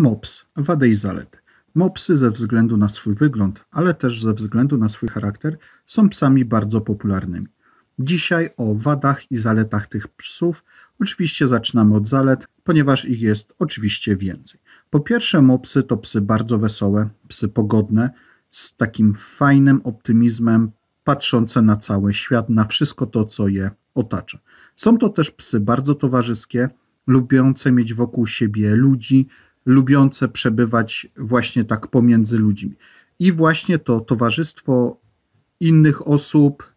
MOPS – wady i zalety. Mopsy ze względu na swój wygląd, ale też ze względu na swój charakter są psami bardzo popularnymi. Dzisiaj o wadach i zaletach tych psów. Oczywiście zaczynamy od zalet, ponieważ ich jest oczywiście więcej. Po pierwsze, mopsy to psy bardzo wesołe, psy pogodne, z takim fajnym optymizmem, patrzące na cały świat, na wszystko to, co je otacza. Są to też psy bardzo towarzyskie, lubiące mieć wokół siebie ludzi, lubiące przebywać właśnie tak pomiędzy ludźmi. I właśnie to towarzystwo innych osób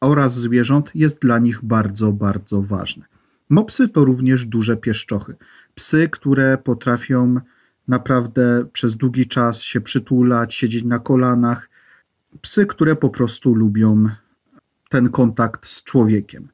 oraz zwierząt jest dla nich bardzo, bardzo ważne. Mopsy to również duże pieszczochy. Psy, które potrafią naprawdę przez długi czas się przytulać, siedzieć na kolanach. Psy, które po prostu lubią ten kontakt z człowiekiem.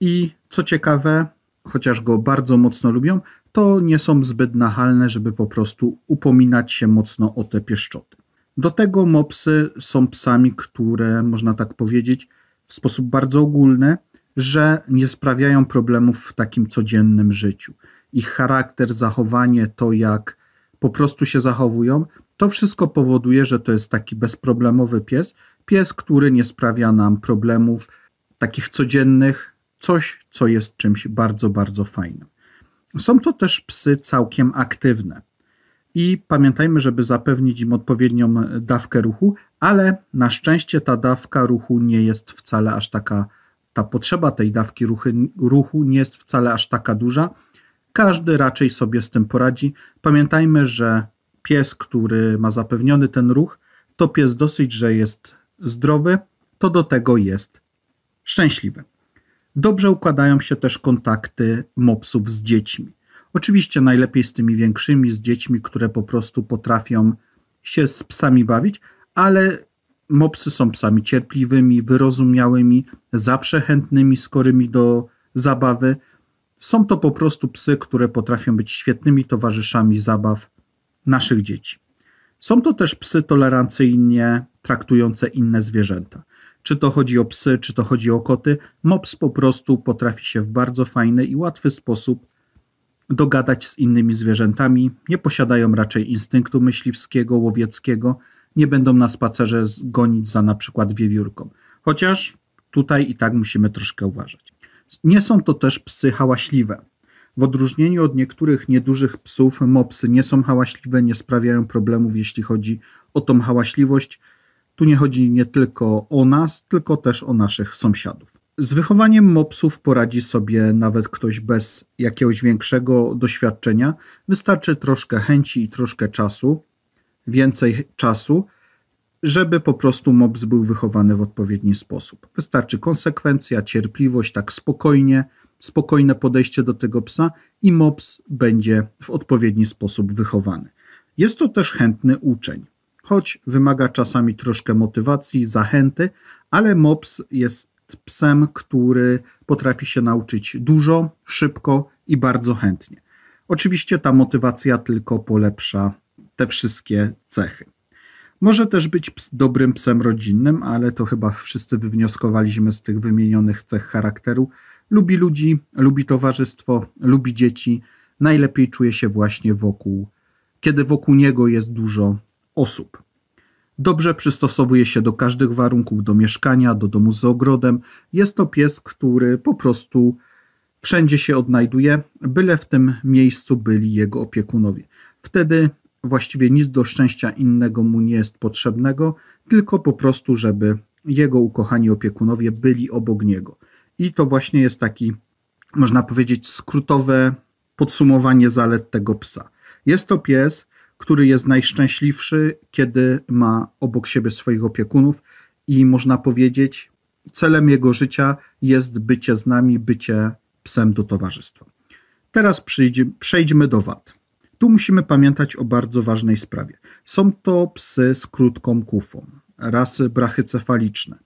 I co ciekawe, chociaż go bardzo mocno lubią, to nie są zbyt nachalne, żeby po prostu upominać się mocno o te pieszczoty. Do tego mopsy są psami, które można tak powiedzieć w sposób bardzo ogólny, że nie sprawiają problemów w takim codziennym życiu. Ich charakter, zachowanie, to jak po prostu się zachowują, to wszystko powoduje, że to jest taki bezproblemowy pies, pies, który nie sprawia nam problemów takich codziennych, coś, co jest czymś bardzo, bardzo fajnym. Są to też psy całkiem aktywne. I pamiętajmy, żeby zapewnić im odpowiednią dawkę ruchu, ale na szczęście ta dawka ruchu nie jest wcale aż taka, ta potrzeba tej dawki ruchy, ruchu nie jest wcale aż taka duża. Każdy raczej sobie z tym poradzi. Pamiętajmy, że pies, który ma zapewniony ten ruch, to pies dosyć, że jest zdrowy, to do tego jest szczęśliwy. Dobrze układają się też kontakty mopsów z dziećmi. Oczywiście najlepiej z tymi większymi, z dziećmi, które po prostu potrafią się z psami bawić, ale mopsy są psami cierpliwymi, wyrozumiałymi, zawsze chętnymi, skorymi do zabawy. Są to po prostu psy, które potrafią być świetnymi towarzyszami zabaw naszych dzieci. Są to też psy tolerancyjnie traktujące inne zwierzęta. Czy to chodzi o psy, czy to chodzi o koty, mops po prostu potrafi się w bardzo fajny i łatwy sposób dogadać z innymi zwierzętami. Nie posiadają raczej instynktu myśliwskiego, łowieckiego, nie będą na spacerze gonić za na przykład wiewiórką. Chociaż tutaj i tak musimy troszkę uważać. Nie są to też psy hałaśliwe. W odróżnieniu od niektórych niedużych psów, mopsy nie są hałaśliwe, nie sprawiają problemów, jeśli chodzi o tą hałaśliwość. Tu nie chodzi nie tylko o nas, tylko też o naszych sąsiadów. Z wychowaniem mopsów poradzi sobie nawet ktoś bez jakiegoś większego doświadczenia. Wystarczy troszkę chęci i troszkę czasu, więcej czasu, żeby po prostu mops był wychowany w odpowiedni sposób. Wystarczy konsekwencja, cierpliwość, tak spokojnie, spokojne podejście do tego psa i mops będzie w odpowiedni sposób wychowany. Jest to też chętny uczeń choć wymaga czasami troszkę motywacji, zachęty, ale MOPS jest psem, który potrafi się nauczyć dużo, szybko i bardzo chętnie. Oczywiście ta motywacja tylko polepsza te wszystkie cechy. Może też być ps dobrym psem rodzinnym, ale to chyba wszyscy wywnioskowaliśmy z tych wymienionych cech charakteru. Lubi ludzi, lubi towarzystwo, lubi dzieci. Najlepiej czuje się właśnie wokół, kiedy wokół niego jest dużo osób. Dobrze przystosowuje się do każdych warunków, do mieszkania, do domu z ogrodem. Jest to pies, który po prostu wszędzie się odnajduje, byle w tym miejscu byli jego opiekunowie. Wtedy właściwie nic do szczęścia innego mu nie jest potrzebnego, tylko po prostu, żeby jego ukochani opiekunowie byli obok niego. I to właśnie jest taki, można powiedzieć, skrótowe podsumowanie zalet tego psa. Jest to pies, który jest najszczęśliwszy, kiedy ma obok siebie swoich opiekunów i można powiedzieć, celem jego życia jest bycie z nami, bycie psem do towarzystwa. Teraz przejdźmy do wad. Tu musimy pamiętać o bardzo ważnej sprawie. Są to psy z krótką kufą, rasy brachycefaliczne,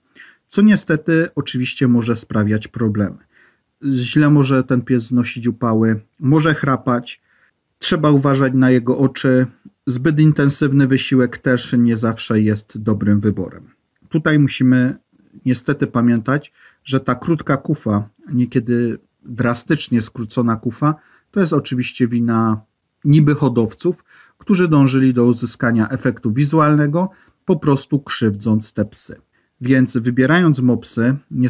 co niestety oczywiście może sprawiać problemy. Źle może ten pies znosić upały, może chrapać, Trzeba uważać na jego oczy. Zbyt intensywny wysiłek też nie zawsze jest dobrym wyborem. Tutaj musimy niestety pamiętać, że ta krótka kufa, niekiedy drastycznie skrócona kufa, to jest oczywiście wina niby hodowców, którzy dążyli do uzyskania efektu wizualnego, po prostu krzywdząc te psy. Więc wybierając mopsy, nie,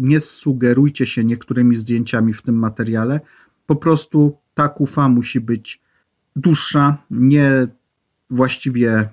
nie sugerujcie się niektórymi zdjęciami w tym materiale, po prostu ta kufa musi być dłuższa, nie właściwie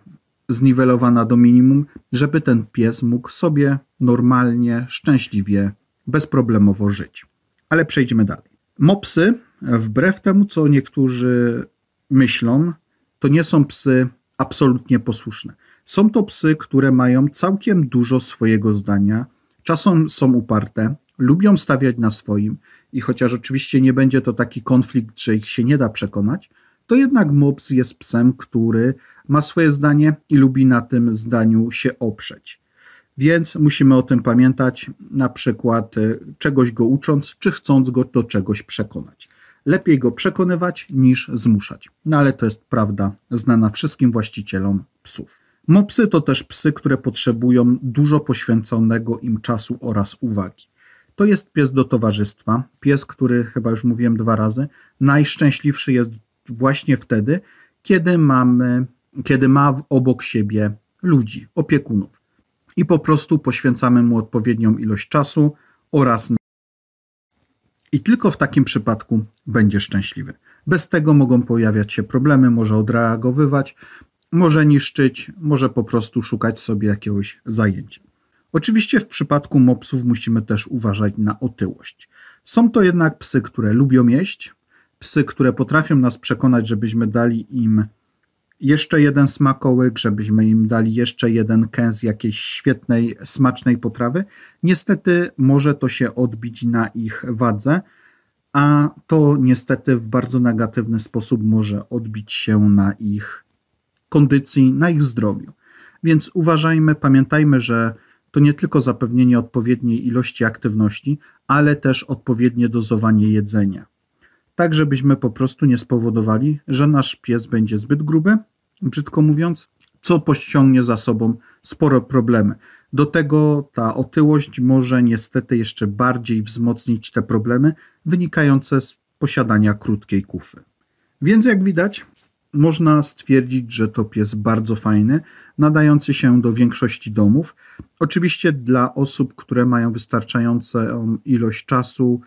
zniwelowana do minimum, żeby ten pies mógł sobie normalnie, szczęśliwie, bezproblemowo żyć. Ale przejdźmy dalej. Mopsy, wbrew temu co niektórzy myślą, to nie są psy absolutnie posłuszne. Są to psy, które mają całkiem dużo swojego zdania, czasem są uparte, lubią stawiać na swoim i chociaż oczywiście nie będzie to taki konflikt, że ich się nie da przekonać, to jednak Mops jest psem, który ma swoje zdanie i lubi na tym zdaniu się oprzeć. Więc musimy o tym pamiętać, na przykład e, czegoś go ucząc, czy chcąc go do czegoś przekonać. Lepiej go przekonywać niż zmuszać. No ale to jest prawda znana wszystkim właścicielom psów. Mopsy to też psy, które potrzebują dużo poświęconego im czasu oraz uwagi. To jest pies do towarzystwa, pies, który chyba już mówiłem dwa razy, najszczęśliwszy jest właśnie wtedy, kiedy mamy, kiedy ma obok siebie ludzi, opiekunów. I po prostu poświęcamy mu odpowiednią ilość czasu oraz i tylko w takim przypadku będzie szczęśliwy. Bez tego mogą pojawiać się problemy, może odreagowywać, może niszczyć, może po prostu szukać sobie jakiegoś zajęcia. Oczywiście w przypadku mopsów musimy też uważać na otyłość. Są to jednak psy, które lubią jeść, psy, które potrafią nas przekonać, żebyśmy dali im jeszcze jeden smakołyk, żebyśmy im dali jeszcze jeden kęs jakiejś świetnej, smacznej potrawy. Niestety może to się odbić na ich wadze, a to niestety w bardzo negatywny sposób może odbić się na ich kondycji, na ich zdrowiu. Więc uważajmy, pamiętajmy, że to nie tylko zapewnienie odpowiedniej ilości aktywności, ale też odpowiednie dozowanie jedzenia. Tak, żebyśmy po prostu nie spowodowali, że nasz pies będzie zbyt gruby, brzydko mówiąc, co pościągnie za sobą spore problemy. Do tego ta otyłość może niestety jeszcze bardziej wzmocnić te problemy wynikające z posiadania krótkiej kufy. Więc jak widać, można stwierdzić, że top jest bardzo fajny, nadający się do większości domów. Oczywiście dla osób, które mają wystarczającą ilość czasu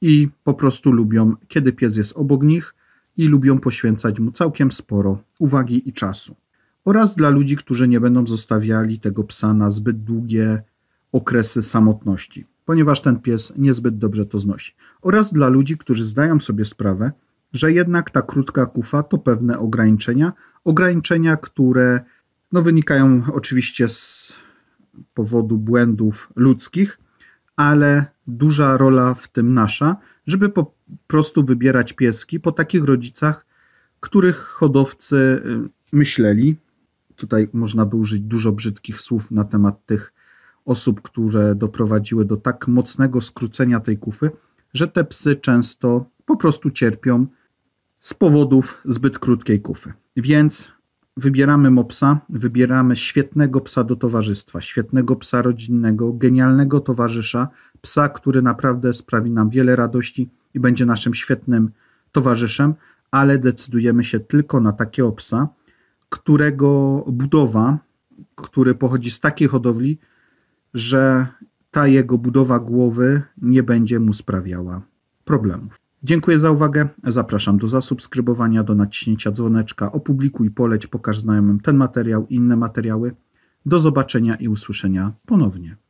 i po prostu lubią, kiedy pies jest obok nich i lubią poświęcać mu całkiem sporo uwagi i czasu. Oraz dla ludzi, którzy nie będą zostawiali tego psa na zbyt długie okresy samotności, ponieważ ten pies niezbyt dobrze to znosi. Oraz dla ludzi, którzy zdają sobie sprawę, że jednak ta krótka kufa to pewne ograniczenia, ograniczenia, które no, wynikają oczywiście z powodu błędów ludzkich, ale duża rola w tym nasza, żeby po prostu wybierać pieski po takich rodzicach, których hodowcy y, myśleli. Tutaj można by użyć dużo brzydkich słów na temat tych osób, które doprowadziły do tak mocnego skrócenia tej kufy, że te psy często po prostu cierpią z powodów zbyt krótkiej kufy. Więc wybieramy mopsa, wybieramy świetnego psa do towarzystwa, świetnego psa rodzinnego, genialnego towarzysza, psa, który naprawdę sprawi nam wiele radości i będzie naszym świetnym towarzyszem, ale decydujemy się tylko na takiego psa, którego budowa, który pochodzi z takiej hodowli, że ta jego budowa głowy nie będzie mu sprawiała problemów. Dziękuję za uwagę. Zapraszam do zasubskrybowania, do naciśnięcia dzwoneczka, opublikuj, poleć, pokaż znajomym ten materiał i inne materiały. Do zobaczenia i usłyszenia ponownie.